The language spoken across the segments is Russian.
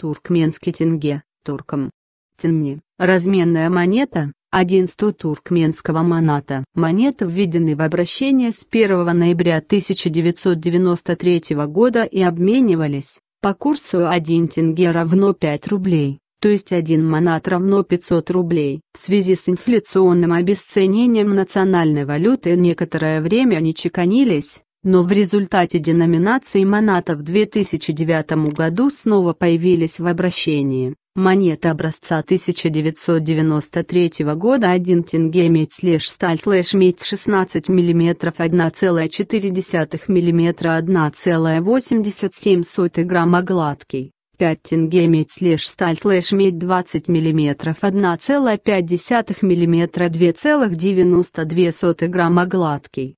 Туркменский тенге, турком. Тенни. Разменная монета, 1 100 туркменского маната. Монеты введены в обращение с 1 ноября 1993 года и обменивались по курсу 1 тенге равно 5 рублей, то есть 1 манат равно 500 рублей. В связи с инфляционным обесценением национальной валюты некоторое время они чеканились, но в результате деноминации моната в 2009 году снова появились в обращении. Монеты образца 1993 года 1 тенге медь слэш сталь слэш медь 16 мм 1,4 мм 1,87 грамма гладкий. 5 тенге медь слэш сталь слэш медь 20 мм 1,5 мм 2,92 грамма гладкий.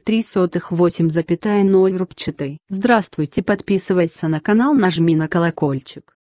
0,03,8,0 рубчатой. Здравствуйте, подписывайся на канал, нажми на колокольчик.